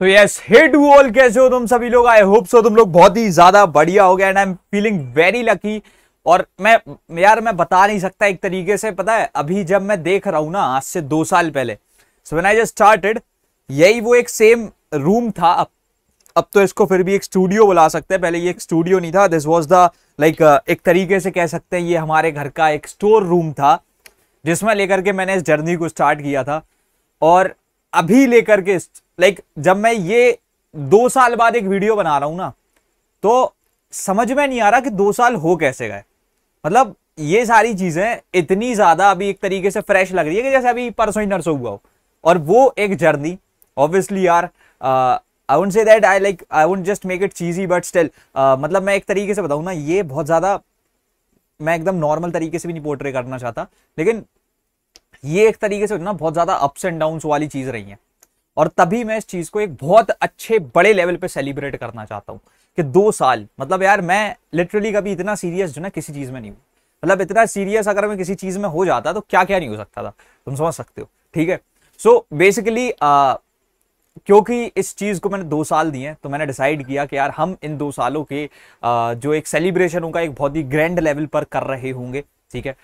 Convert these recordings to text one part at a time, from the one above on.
तो yes hey to all कैसे हो तुम सभी लोग आई होप सो तुम लोग बहुत ही ज्यादा बढ़िया हो गया and I am feeling very lucky और मैं यार मैं बता नहीं सकता एक तरीके से पता है अभी जब मैं देख रहा हूं ना आज से दो साल पहले so when I just started यही वो एक सेम रूम था अब अब तो इसको फिर भी एक स्टूडियो बुला सकते हैं पहले ये एक स्टूडियो नहीं था दिस वॉज द लाइक एक तरीके से कह सकते हैं ये हमारे घर का एक स्टोर रूम था जिसमें लेकर के मैंने इस जर्नी को स्टार्ट किया था और अभी लेकर के लाइक जब मैं ये दो साल बाद एक वीडियो बना रहा हूं ना तो समझ में नहीं आ रहा कि दो साल हो कैसे गए मतलब ये सारी चीज़ें इतनी ज़्यादा अभी एक तरीके से फ्रेश लग रही है कि जैसे अभी परसों ही नर्सों हुआ हो और वो एक जर्नी ऑब्वियसली यार I would say that I like I would just make it cheesy but still मतलब मैं एक तरीके से बताऊँ ना ये बहुत ज़्यादा मैं एकदम नॉर्मल तरीके से भी नहीं पोर्ट्रे करना चाहता लेकिन ये एक तरीके से ना बहुत ज्यादा अप्स एंड डाउन वाली चीज रही है और तभी मैं इस चीज को एक बहुत अच्छे बड़े लेवल पे सेलिब्रेट करना चाहता हूँ कि दो साल मतलब यार मैं लिटरली कभी इतना सीरियस जो ना किसी चीज में नहीं हूँ मतलब इतना सीरियस अगर मैं किसी चीज में हो जाता तो क्या क्या नहीं हो सकता था तुम समझ सकते हो ठीक है सो बेसिकली क्योंकि इस चीज़ को मैंने दो साल दिए तो मैंने डिसाइड किया कि यार हम इन दो सालों के आ, जो एक सेलिब्रेशन होगा एक बहुत ही ग्रैंड लेवल पर कर रहे होंगे ठीक है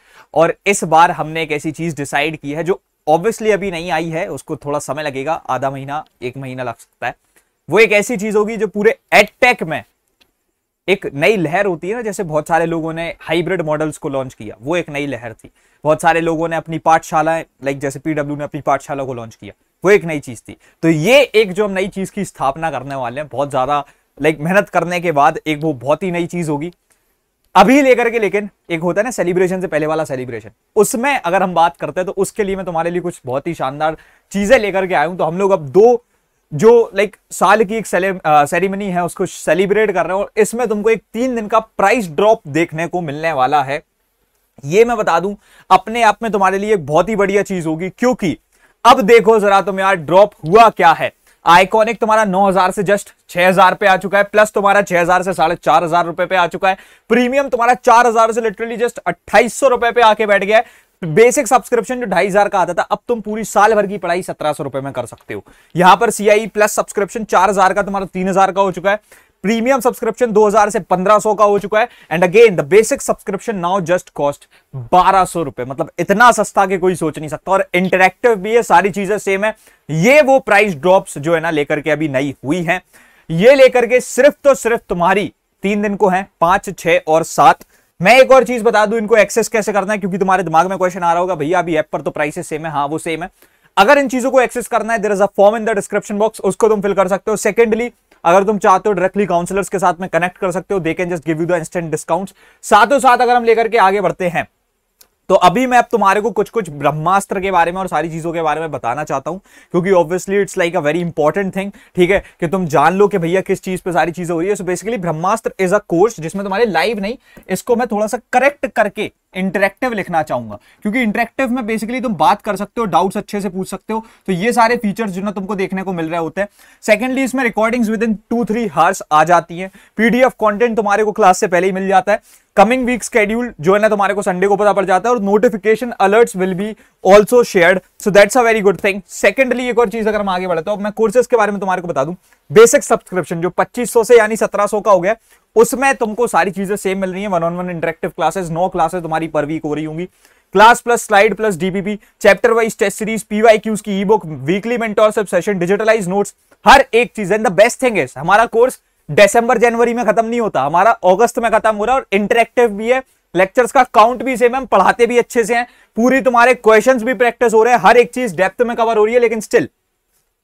और इस बार हमने एक ऐसी चीज डिसाइड की है जो ऑब्वियसली अभी नहीं आई है उसको थोड़ा समय लगेगा आधा महीना एक महीना लग सकता है वो एक ऐसी चीज होगी जो पूरे एडटेक में एक नई लहर होती है ना जैसे बहुत सारे लोगों ने हाइब्रिड मॉडल्स को लॉन्च किया वो एक नई लहर थी बहुत सारे लोगों ने अपनी पाठशालाएं लाइक जैसे पीडब्ल्यू ने अपनी पाठशाला को लॉन्च किया वो एक नई चीज थी तो ये एक जो हम नई चीज की स्थापना करने वाले हैं बहुत ज्यादा लाइक मेहनत करने के बाद एक वो बहुत ही नई चीज होगी अभी लेकर के लेकिन एक होता है ना सेलिब्रेशन से पहले वाला सेलिब्रेशन उसमें अगर हम बात करते हैं तो उसके लिए मैं तुम्हारे लिए कुछ बहुत ही शानदार चीजें लेकर के आया हूं तो हम लोग अब दो जो लाइक साल की एक सेरेमनी है उसको सेलिब्रेट कर रहे हैं और इसमें तुमको एक तीन दिन का प्राइस ड्रॉप देखने को मिलने वाला है ये मैं बता दूं अपने आप में तुम्हारे लिए एक बहुत ही बढ़िया चीज होगी क्योंकि अब देखो जरा तुम यार ड्रॉप हुआ क्या है आइकॉनिक तुम्हारा 9000 से जस्ट 6000 पे आ चुका है प्लस तुम्हारा 6000 से साढ़े चार हजार रुपए पे आ चुका है प्रीमियम तुम्हारा 4000 से लिटरली जस्ट अट्ठाईस रुपए पे आके बैठ गया है बेसिक सब्सक्रिप्शन जो ढाई हजार का आता था अब तुम पूरी साल भर की पढ़ाई सत्रह सौ रुपए में कर सकते हो यहां पर सीआई प्लस सब्सक्रिप्शन चार हजार का तुम्हारा तीन हजार का हो चुका है प्रीमियम सब्सक्रिप्शन 2000 से 1500 का हो चुका है and again the basic subscription now just cost बारह सौ रुपए मतलब इतना सस्ता के कोई सोच नहीं सकता और इंटरेक्टिव भी है सारी चीजें सेम है ये वो प्राइस ड्रॉप्स जो है ना लेकर के अभी नई हुई है ये लेकर के सिर्फ तो सिर्फ तुम्हारी तीन दिन को है पांच छह और सात मैं एक और चीज बता दू इनको एक्सेस कैसे करना है क्योंकि तुम्हारे दिमाग में क्वेश्चन आ रहा होगा भैया अभी ऐप पर तो प्राइसेस सेम है हाँ वो सेम है अगर इन चीजों को एक्सेस करना है there is a form in the description box उसको तुम फिल कर सकते हो सेकेंडली अगर तुम चाहते हो डायरेक्टली काउंसलर्स के साथ में कनेक्ट कर सकते हो they can just give you the instant discount साथों साथ अगर हम लेकर के आगे बढ़ते हैं तो अभी मैं अब तुम्हारे को कुछ कुछ ब्रह्मास्त्र के बारे में और सारी चीज़ों के बारे में बताना चाहता हूँ क्योंकि obviously it's like a very important thing ठीक है कि तुम जान लो कि भैया किस चीज़ पे सारी चीज़ें हो रही है so basically Brahmastra is a course जिसमें तुम्हारे लाइव नहीं इसको मैं थोड़ा सा करेक्ट करके इंटरेक्टिव लिखना चाहूंगा क्योंकि इंटरेक्टिव में बेसिकली तुम बात कर सकते हो डाउट्स अच्छे से पूछ सकते हो तो ये सारे फीचर्स जो ना तुमको देखने को मिल रहे होते हैं सेकेंडली इसमें recordings with in two three hours आ जाती है पीडीएफ कंटेंट तुम्हारे को क्लास से पहले ही मिल जाता है कमिंग वीक स्केड्यूल जो है ना तुम्हारे को संडे को पता पड़ जाता है और notification alerts will be also share so that's a very good thing secondly एक और चीज अगर हम आगे बढ़ते हो तो मैं कोर्सेज के बारे में तुम्हारे को बता दूं बेसिक सब्सक्रिप्शन जो 2500 से यानी 1700 का हो गया उसमें तुमको सारी चीजें सेम मिल रही है one on one interactive classes नौ क्लासेस तुम्हारी पर वीक हो रही होंगी class plus slide plus DPP chapter wise test series PYQs की ebook weekly mentorship session digitalise notes हर एक चीज and the best thing is हमारा कोर्स डिसंबर जनवरी में खत्म नहीं होता हमारा अगस्त में खत्म हो रहा है और इंटरेक्टिव भी है लेक्चर्स का काउंट भी सेम है पढ़ाते भी अच्छे से हैं पूरी तुम्हारे क्वेश्चन भी प्रैक्टिस हो रहे हैं हर एक चीज डेप्थ में कवर हो रही है लेकिन स्टिल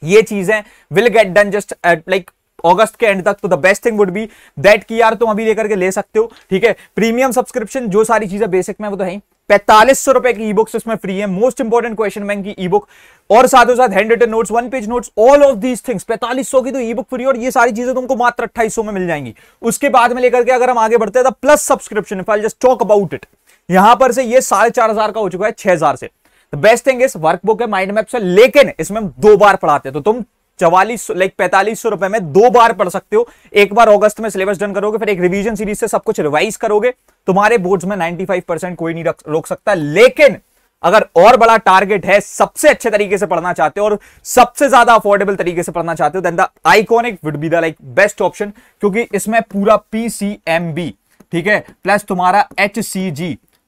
ये चीजें will get done just like अगस्त के एंड तक तो the best thing would be that की यार तुम अभी लेकर के ले सकते हो ठीक है प्रीमियम सब्सक्रिप्शन जो सारी चीजें बेसिक में वो तो है पैंतालीस सौ रुपए की ई बुक्स इसमें फ्री है मोस्ट इंपॉर्टेंट क्वेश्चन बैंक की ई बुक और साथ साथ handwritten notes one page notes all of these things पैंतालीस सौ की तो ई बुक फ्री और ये सारी चीजें तुमको मात्र अट्ठाईस में मिल जाएंगी उसके बाद में लेकर के अगर हम आगे बढ़ते हैं plus subscription if just talk about it यहां पर से ये साढ़े चार हजार का हो चुका है छह हजार से बेस्ट थिंग इस वर्कबुक है माइंड मैप से लेकिन इसमें हम दो बार पढ़ाते हैं तो तुम चवालीस लाइक पैंतालीस सौ रुपए में दो बार पढ़ सकते हो एक बार अगस्त में सिलेबस डन करोगे फिर एक रिवीजन सीरीज से सब कुछ रिवाइज करोगे तुम्हारे बोर्ड्स में 95 परसेंट कोई नहीं रोक सकता लेकिन अगर और बड़ा टारगेट है सबसे अच्छे तरीके से पढ़ना चाहते हो और सबसे ज्यादा अफोर्डेबल तरीके से पढ़ना चाहते हो then the Iconic would be the like best option क्योंकि इसमें पूरा पी ठीक है प्लस तुम्हारा एच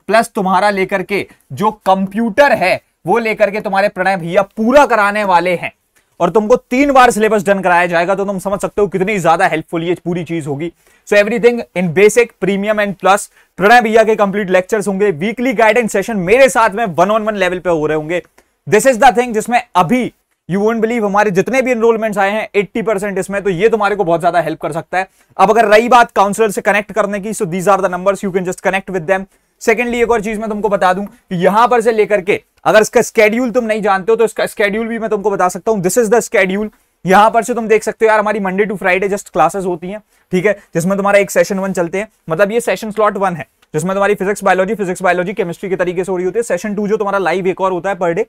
प्लस तुम्हारा लेकर के जो कंप्यूटर है वो लेकर के तुम्हारे प्रणय भैया पूरा कराने वाले हैं और तुमको तीन बार सिलेबस डन कराया जाएगा तो तुम समझ सकते हो कितनी ज्यादा हेल्पफुल ये पूरी चीज होगी so everything in basic premium and plus Pranay भैया के कंप्लीट लेक्चर्स होंगे वीकली गाइडेंस सेशन मेरे साथ में वन ऑन वन लेवल पे हो रहे होंगे दिस इज द थिंग जिसमें अभी यू वोट बिलीव हमारे जितने भी एनरोलमेंट आए हैं एट्टी इसमें तो ये तुम्हारे को बहुत ज्यादा हेल्प कर सकता है अब अगर रही बात काउंसलर से कनेक्ट करने की so these are the number you can just connect with secondly एक और चीज मैं तुमको बता दूं कि यहां पर से लेकर के अगर इसका स्केड्यूल तुम नहीं जानते हो तो इसका स्केड्यूल भी मैं तुमको बता सकता हूँ दिस इज द स्केड्यूल यहाँ पर से तुम देख सकते हो यार हमारी Monday to Friday just classes होती हैं ठीक है जिसमें तुम्हारा एक सेशन वन चलते हैं मतलब ये सेशन स्लॉट वन है जिसमें तुम्हारी physics biology physics biology chemistry के तरीके से हो रही होती है सेशन टू जो तुम्हारा लाइव एक और होता है पर डे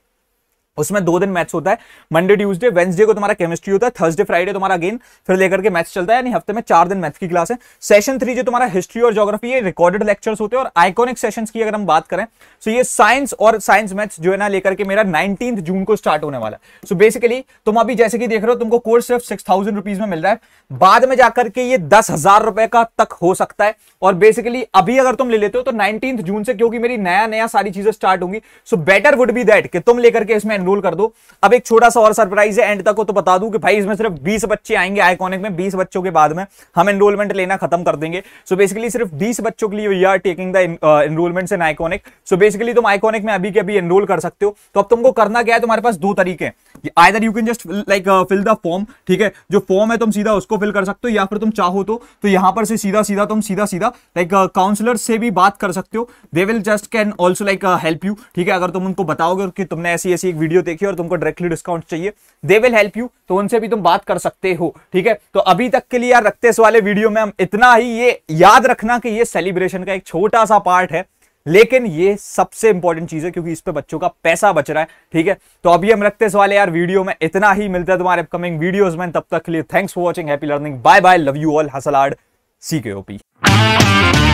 उसमें दो दिन मैच होता है मंडे ट्यूसडे वेंसडे को तुम्हारा केमिस्ट्री होता है थर्सडे फ्राइडे तुम्हारा अगेन फिर लेकर के मैच चलता है यानी हफ्ते में चार दिन मैथ की क्लास है सेशन थ्री जो तुम्हारा हिस्ट्री और जोग्राफी है रिकॉर्डेड लेक्चर्स होते हैं और आइकॉनिक सेशंस की अगर हम बात करें सो ये साइंस और साइंस मैथ्स जो है ना लेकर के मेरा नाइनटीन जून को स्टार्ट होने वाला है सो बेसिकली तुम अभी जैसे कि देख रहे हो तुमको कोर्स सिर्फ सिक्स थाउजेंड रुपीज में मिल रहा है बाद में जाकर के ये दस हजार रुपए का तक हो सकता है और बेसिकली अभी अगर तुम ले लेते हो तो नाइनटीन जून से क्योंकि मेरी नया नया सारी चीजें स्टार्ट होंगी so better would be that कि तुम लेकर के इसमें एनरोल कर दो अब एक छोटा सा और सरप्राइज है एंड तक को तो बता दूं कि भाई इसमें सिर्फ 20 बच्चे आएंगे आइकॉनिक में 20 बच्चों के बाद में हम एनरोलमेंट लेना खत्म कर देंगे सो so बेसिकली सिर्फ 20 बच्चों के लिए we are taking the enrolment in Iconic so basically तुम आइकॉनिक में अभी के अभी एनरोल कर सकते हो तो अब तुमको करना क्या है तुम्हारे पास दो तरीके हैं either you can just like fill the form ठीक है जो फॉर्म है तुम सीधा उसको फिल कर सकते हो या फिर तुम चाहो तो, तो यहां पर से सीधा सीधा तुम सीधा सीधा लाइक काउंसलर से भी बात कर सकते हो they will just can also like help you ठीक है अगर तुम उनको बताओगे कि तुमने ऐसी ऐसी एक वीडियो वीडियो देखी और तुमको डायरेक्टली डिस्काउंट चाहिए दे विल हेल्प यू तो उनसे भी तुम बात कर सकते हो ठीक है तो अभी तक के लिए यार रखते इस वाले वीडियो में हम इतना ही ये याद रखना कि ये सेलिब्रेशन का एक छोटा सा पार्ट है लेकिन ये सबसे इंपॉर्टेंट चीज है क्योंकि इस पे बच्चों का पैसा बच रहा है ठीक है तो अभी हम रखते इस वाले यार वीडियो में इतना ही मिलता है तुम्हारे अपकमिंग वीडियोस में तब तक के लिए thanks for watching happy learning bye bye love you all hustle hard सी के ओपी